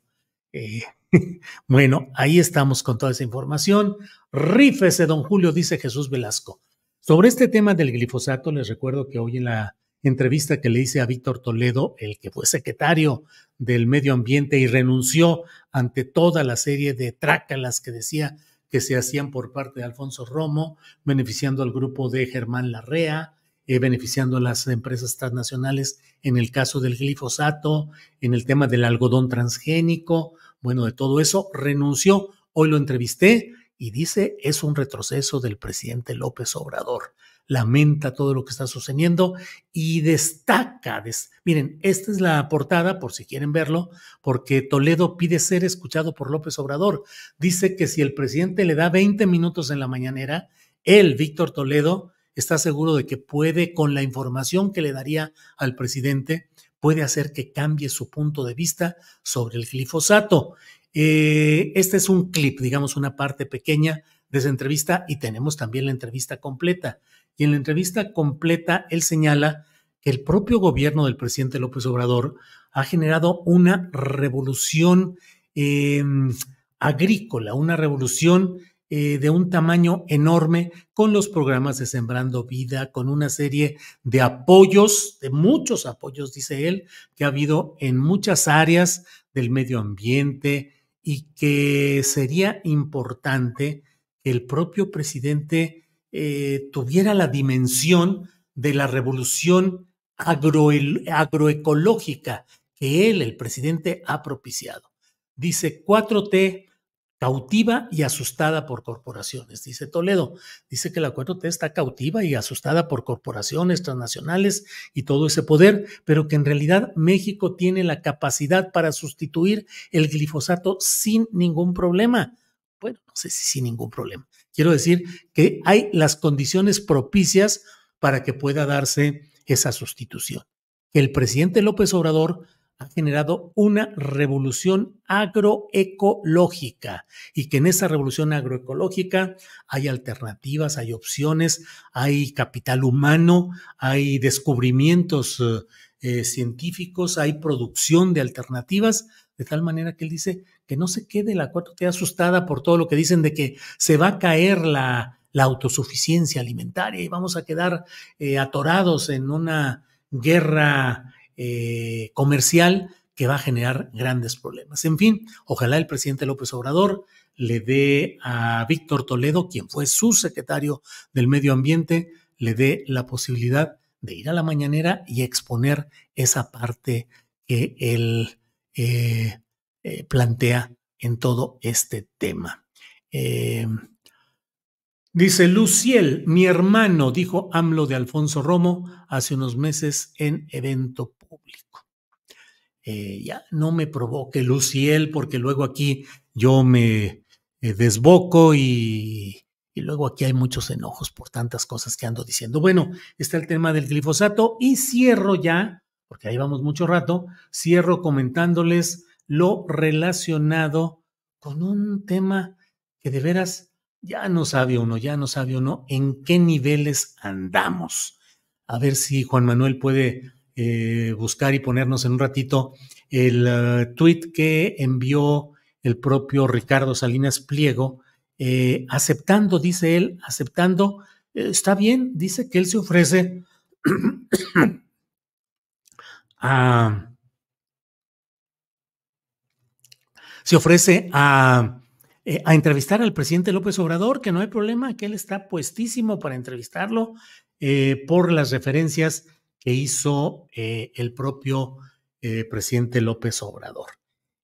eh, (laughs) bueno, ahí estamos con toda esa información. Rífese, don Julio, dice Jesús Velasco. Sobre este tema del glifosato, les recuerdo que hoy en la entrevista que le hice a Víctor Toledo, el que fue secretario del Medio Ambiente y renunció ante toda la serie de trácalas que decía que se hacían por parte de Alfonso Romo, beneficiando al grupo de Germán Larrea, eh, beneficiando a las empresas transnacionales en el caso del glifosato, en el tema del algodón transgénico, bueno, de todo eso, renunció. Hoy lo entrevisté y dice es un retroceso del presidente López Obrador lamenta todo lo que está sucediendo y destaca. miren, esta es la portada, por si quieren verlo, porque Toledo pide ser escuchado por López Obrador. Dice que si el presidente le da 20 minutos en la mañanera, él, Víctor Toledo, está seguro de que puede, con la información que le daría al presidente, puede hacer que cambie su punto de vista sobre el glifosato. Eh, este es un clip, digamos, una parte pequeña de esa entrevista y tenemos también la entrevista completa y en la entrevista completa él señala que el propio gobierno del presidente López Obrador ha generado una revolución em, agrícola, una revolución eh, de un tamaño enorme con los programas de Sembrando Vida, con una serie de apoyos, de muchos apoyos, dice él, que ha habido en muchas áreas del medio ambiente y que sería importante que el propio presidente eh, tuviera la dimensión de la revolución agroecológica que él, el presidente, ha propiciado. Dice 4T cautiva y asustada por corporaciones, dice Toledo. Dice que la 4T está cautiva y asustada por corporaciones transnacionales y todo ese poder, pero que en realidad México tiene la capacidad para sustituir el glifosato sin ningún problema. Bueno, no sé si sin ningún problema, Quiero decir que hay las condiciones propicias para que pueda darse esa sustitución. el presidente López Obrador ha generado una revolución agroecológica y que en esa revolución agroecológica hay alternativas, hay opciones, hay capital humano, hay descubrimientos eh, eh, científicos, hay producción de alternativas, de tal manera que él dice que no se quede la 4T asustada por todo lo que dicen de que se va a caer la, autosuficiencia alimentaria y vamos a quedar eh, atorados en una guerra eh, comercial que va a generar grandes problemas. En fin, ojalá el presidente López Obrador le dé a Víctor Toledo, quien fue su secretario del Medio Ambiente, le dé la posibilidad de ir a la mañanera y exponer esa parte que él eh, eh, plantea en todo este tema. dice Luciel, mi hermano, dijo AMLO de Alfonso Romo hace unos meses en evento público. Eh, ya no me provoque Luciel, porque luego aquí yo me eh, desboco y, y luego aquí hay muchos enojos por tantas cosas que ando diciendo. Bueno, está el tema del glifosato y cierro ya, porque ahí vamos mucho rato, cierro comentándoles lo relacionado con un tema que de veras ya no sabe uno, ya no sabe uno en qué niveles andamos. A ver si Juan Manuel puede eh, buscar y ponernos en un ratito el eh, tweet que envió el propio Ricardo Salinas Pliego, eh, aceptando, dice él, aceptando, está bien, dice que él se ofrece (clears throat) Se ofrece a, a entrevistar al presidente López Obrador, que no hay problema, que él está puestísimo para entrevistarlo por las referencias que hizo eh, el propio eh, presidente López Obrador.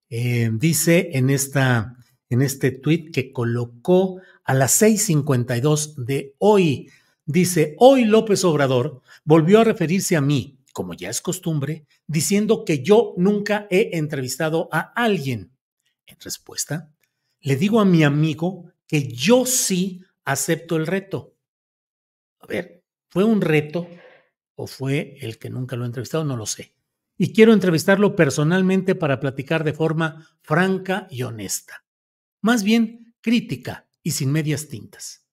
Eh, dice en, esta, en este tuit que colocó a las 6.52 de hoy. Dice, hoy López Obrador volvió a referirse a mí, como ya es costumbre, diciendo que yo nunca he entrevistado a alguien. En respuesta, le digo a mi amigo que yo sí acepto el reto. A ver, fue un reto o fue el que nunca lo ha entrevistado, no lo sé. Y quiero entrevistarlo personalmente para platicar de forma franca y honesta. Más bien crítica y sin medias tintas.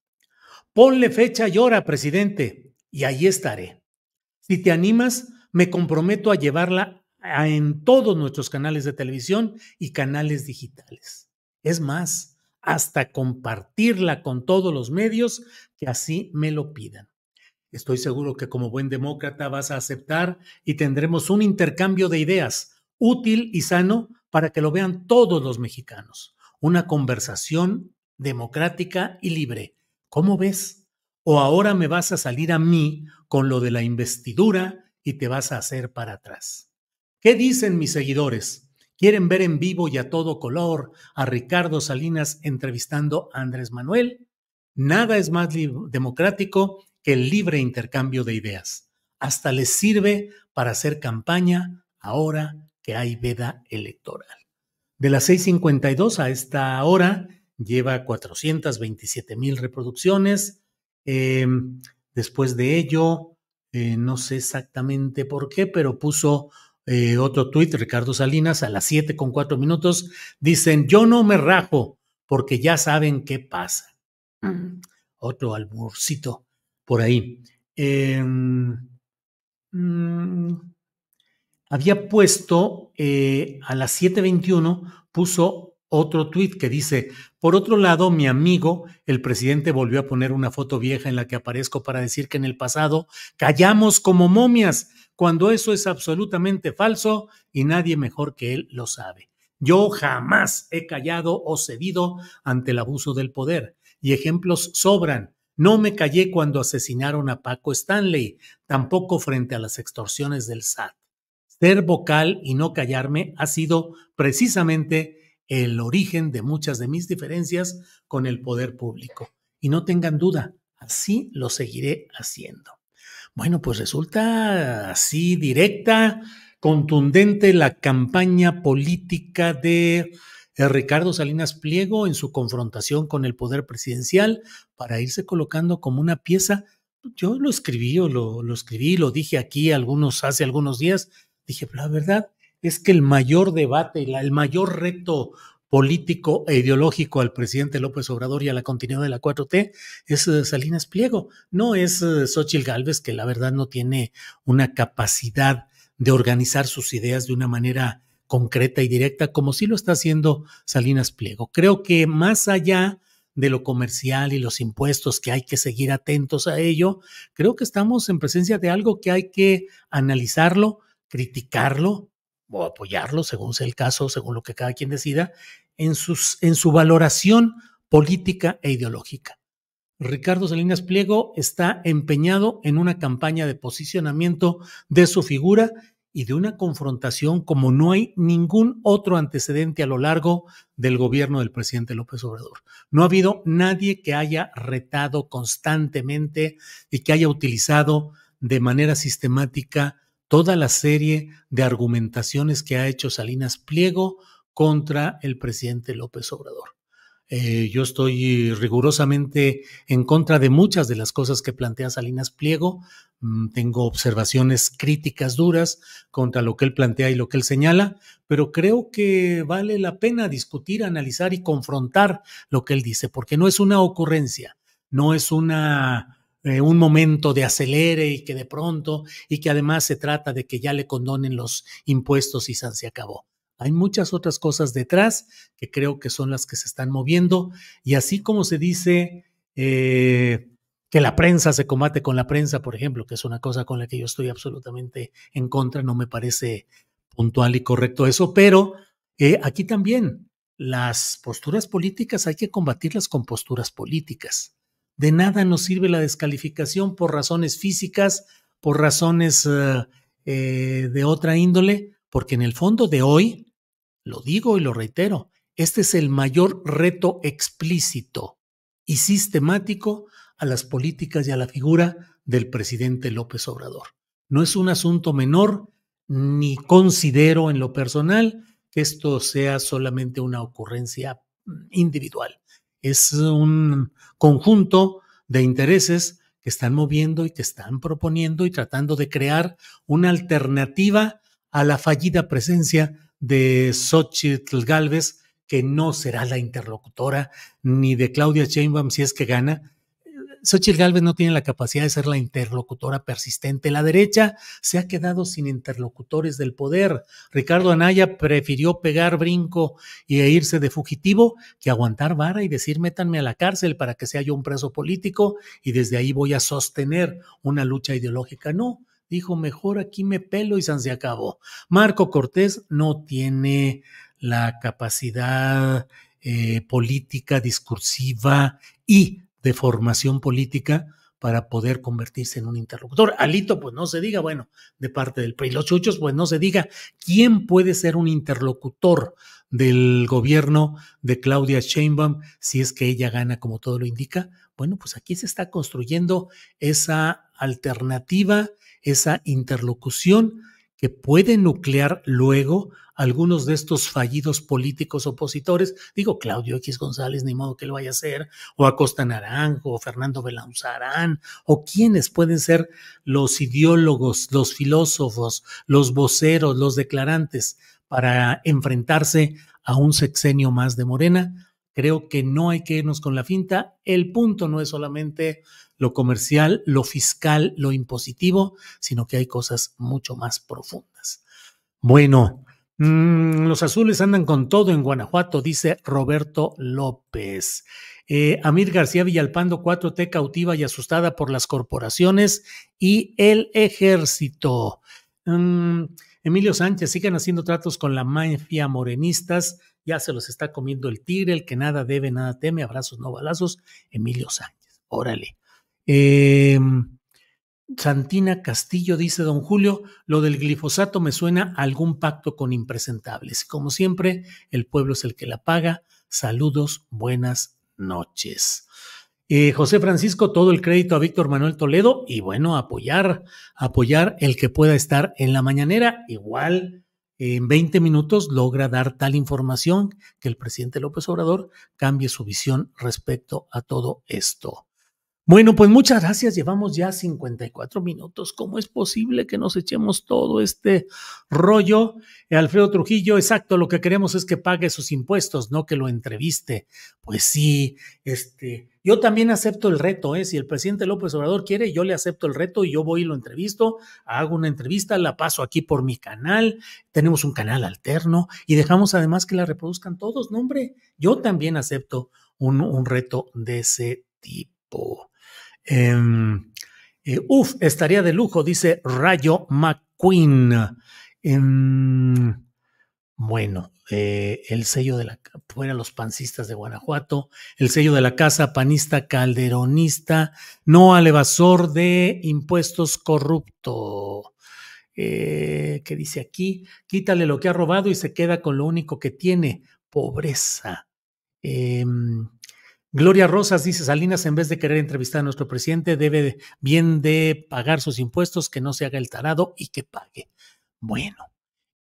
Ponle fecha y hora, presidente, y ahí estaré. Si te animas, me comprometo a llevarla en todos nuestros canales de televisión y canales digitales. Es más, hasta compartirla con todos los medios que así me lo pidan. Estoy seguro que como buen demócrata vas a aceptar y tendremos un intercambio de ideas útil y sano para que lo vean todos los mexicanos. Una conversación democrática y libre. ¿Cómo ves? O ahora me vas a salir a mí con lo de la investidura y te vas a hacer para atrás. ¿Qué dicen mis seguidores? ¿Quieren ver en vivo y a todo color a Ricardo Salinas entrevistando a Andrés Manuel? Nada es más democrático que el libre intercambio de ideas. Hasta les sirve para hacer campaña ahora que hay veda electoral. De las 6.52 a esta hora lleva 427 mil reproducciones. Em, después de ello, eh, no sé exactamente por qué, pero puso eh, otro tuit, Ricardo Salinas, a las 7 con 4 minutos. Dicen, yo no me rajo porque ya saben qué pasa. Otro alburcito por ahí. Em, mm, había puesto eh, a las 7.21, puso otro tuit que dice, por otro lado, mi amigo, el presidente volvió a poner una foto vieja en la que aparezco para decir que en el pasado callamos como momias, cuando eso es absolutamente falso y nadie mejor que él lo sabe. Yo jamás he callado o cedido ante el abuso del poder y ejemplos sobran no me callé cuando asesinaron a Paco Stanley, tampoco frente a las extorsiones del SAT. Ser vocal y no callarme ha sido precisamente el origen de muchas de mis diferencias con el poder público. Y no tengan duda, así lo seguiré haciendo. Bueno, pues resulta así directa, contundente la campaña política de Ricardo Salinas Pliego en su confrontación con el poder presidencial para irse colocando como una pieza. Yo lo escribí, o lo, escribí, lo dije aquí algunos, hace algunos días. Dije, la verdad es que el mayor debate, el mayor reto político e ideológico al presidente López Obrador y a la continuidad de la 4T es eh, Salinas Pliego, no es eh, Xochitl Galvez que la verdad no tiene una capacidad de organizar sus ideas de una manera concreta y directa, como sí lo está haciendo Salinas Pliego. Creo que más allá de lo comercial y los impuestos, que hay que seguir atentos a ello, creo que estamos en presencia de algo que hay que analizarlo, criticarlo o apoyarlo, según sea el caso, según lo que cada quien decida, en, en su valoración política e ideológica. Ricardo Salinas Pliego está empeñado en una campaña de posicionamiento de su figura y de una confrontación como no hay ningún otro antecedente a lo largo del gobierno del presidente López Obrador. No ha habido nadie que haya retado constantemente y que haya utilizado de manera sistemática toda la serie de argumentaciones que ha hecho Salinas Pliego contra el presidente López Obrador. Eh, yo estoy rigurosamente en contra de muchas de las cosas que plantea Salinas Pliego, Mm, tengo observaciones críticas duras contra lo que él plantea y lo que él señala, pero creo que vale la pena discutir, analizar y confrontar lo que él dice, porque no es una ocurrencia, no es una eh, un momento de acelere y que de pronto y que además se trata de que ya le condonen los impuestos y se acabó. Hay muchas otras cosas detrás que creo que son las que se están moviendo y así como se dice eh, que la prensa se combate con la prensa, por ejemplo, que es una cosa con la que yo estoy absolutamente en contra, no me parece puntual y correcto eso, pero eh, aquí también las posturas políticas hay que combatirlas con posturas políticas. De nada nos sirve la descalificación por razones físicas, por razones eh, eh, de otra índole, porque en el fondo de hoy, lo digo y lo reitero, este es el mayor reto explícito y sistemático a las políticas y a la figura del presidente López Obrador. No es un asunto menor, ni considero en lo personal que esto sea solamente una ocurrencia mm, individual. Es un conjunto de intereses que están moviendo y que están proponiendo y tratando de crear una alternativa a la fallida presencia de Xochitl Galvez, que no será la interlocutora ni de Claudia Sheinbaum si es que gana, Xochitl Gálvez no tiene la capacidad de ser la interlocutora persistente. La derecha se ha quedado sin interlocutores del poder. Ricardo Anaya prefirió pegar brinco y e irse de fugitivo que aguantar vara y decir métanme a la cárcel para que sea yo un preso político y desde ahí voy a sostener una lucha ideológica. No, dijo mejor aquí me pelo y se acabó. Marco Cortés no tiene la capacidad eh, política, discursiva y de formación política para poder convertirse en un interlocutor. Alito, pues no se diga, bueno, de parte del PRI. Los chuchos, pues no se diga quién puede ser un interlocutor del gobierno de Claudia Sheinbaum si es que ella gana, como todo lo indica. Bueno, pues aquí se está construyendo esa alternativa, esa interlocución que puede nuclear luego algunos de estos fallidos políticos opositores, digo Claudio X González, ni modo que lo vaya a hacer, o Acosta Naranjo, o Fernando Belanzarán, o quienes pueden ser los ideólogos, los filósofos, los voceros, los declarantes para enfrentarse a un sexenio más de Morena, Creo que no hay que irnos con la finta. El punto no es solamente lo comercial, lo fiscal, lo impositivo, sino que hay cosas mucho más profundas. Bueno, mm, los azules andan con todo en Guanajuato, dice Roberto López. Eh, Amir García Villalpando 4T cautiva y asustada por las corporaciones y el ejército. Mm, Emilio Sánchez, siguen haciendo tratos con la mafia morenistas ya se los está comiendo el tigre, el que nada debe, nada teme, abrazos no balazos, Emilio Sánchez. Órale. Em, Santina Castillo dice, don Julio, lo del glifosato me suena a algún pacto con impresentables. Como siempre, el pueblo es el que la paga. Saludos, buenas noches. Eh, José Francisco, todo el crédito a Víctor Manuel Toledo y bueno, apoyar, apoyar el que pueda estar en la mañanera. Igual en 20 minutos logra dar tal información que el presidente López Obrador cambie su visión respecto a todo esto. Bueno, pues muchas gracias. Llevamos ya 54 minutos. ¿Cómo es posible que nos echemos todo este rollo? Alfredo Trujillo, exacto, lo que queremos es que pague sus impuestos, no que lo entreviste. Pues sí, este, yo también acepto el reto, ¿eh? Si el presidente López Obrador quiere, yo le acepto el reto y yo voy y lo entrevisto, hago una entrevista, la paso aquí por mi canal, tenemos un canal alterno y dejamos además que la reproduzcan todos. No, hombre, yo también acepto un reto de ese tipo. Em, eh, uf, estaría de lujo, dice Rayo McQueen. Em, bueno, eh, el sello de la fuera los pancistas de Guanajuato, el sello de la casa panista calderonista, no al evasor de impuestos corrupto. Eh, ¿Qué que dice aquí, quítale lo que ha robado y se queda con lo único que tiene, pobreza. Em, Gloria Rosas dice, Salinas, en vez de querer entrevistar a nuestro presidente, debe bien de pagar sus impuestos, que no se haga el tarado y que pague. Bueno,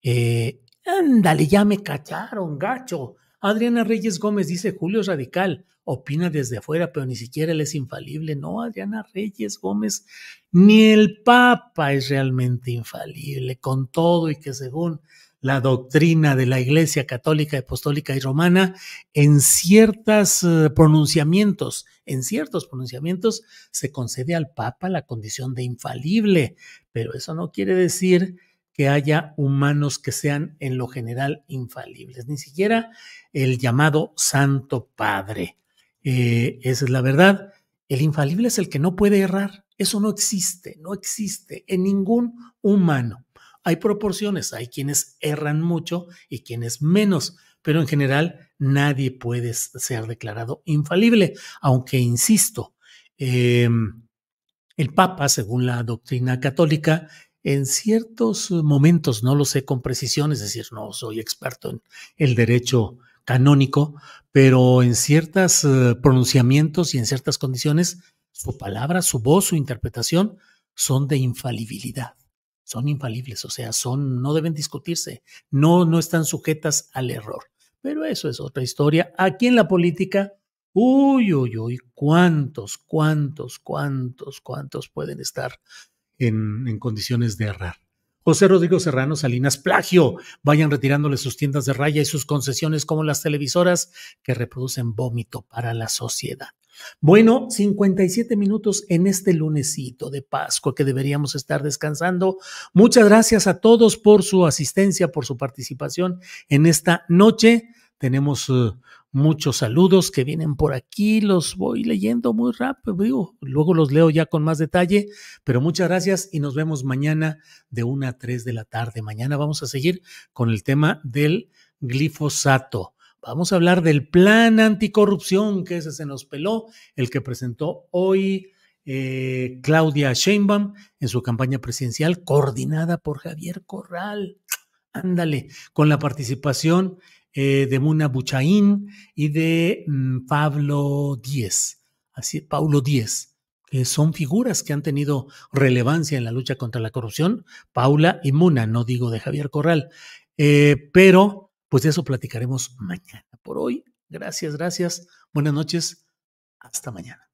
eh, ándale, ya me cacharon, gacho. Adriana Reyes Gómez dice, Julio es radical, opina desde afuera, pero ni siquiera él es infalible. No, Adriana Reyes Gómez, ni el Papa es realmente infalible, con todo y que según la doctrina de la Iglesia Católica, Apostólica y Romana en ciertos eh, pronunciamientos, en ciertos pronunciamientos se concede al Papa la condición de infalible, pero eso no quiere decir que haya humanos que sean en lo general infalibles, ni siquiera el llamado Santo Padre. Eh, esa es la verdad. El infalible es el que no puede errar. Eso no existe, no existe en ningún humano. Hay proporciones, hay quienes erran mucho y quienes menos, pero en general nadie puede ser declarado infalible, aunque insisto, em, el Papa, según la doctrina católica, en ciertos momentos, no lo sé con precisión, es decir, no soy experto en el derecho canónico, pero en ciertos eh, pronunciamientos y en ciertas condiciones, su palabra, su voz, su interpretación son de infalibilidad son infalibles, o sea, son, no deben discutirse, no, no están sujetas al error. Pero eso es otra historia. Aquí en la política, uy, uy, uy, cuántos, cuántos, cuántos, cuántos pueden estar en, en condiciones de errar. José Rodrigo Serrano Salinas, plagio. Vayan retirándole sus tiendas de raya y sus concesiones como las televisoras que reproducen vómito para la sociedad. Bueno, 57 minutos en este lunesito de Pascua que deberíamos estar descansando. Muchas gracias a todos por su asistencia, por su participación en esta noche. Tenemos... Eh, muchos saludos que vienen por aquí, los voy leyendo muy rápido, luego los leo ya con más detalle, pero muchas gracias y nos vemos mañana de 1 a 3 de la tarde. Mañana vamos a seguir con el tema del glifosato. Vamos a hablar del plan anticorrupción que ese se nos peló, el que presentó hoy eh, Claudia Sheinbaum en su campaña presidencial coordinada por Javier Corral. Ándale, con la participación eh, de Muna Buchaín y de mm, Pablo Díez, así, Pablo Díez, que son figuras que han tenido relevancia en la lucha contra la corrupción, Paula y Muna, no digo de Javier Corral, eh, pero pues de eso platicaremos mañana. Por hoy, gracias, gracias, buenas noches, hasta mañana.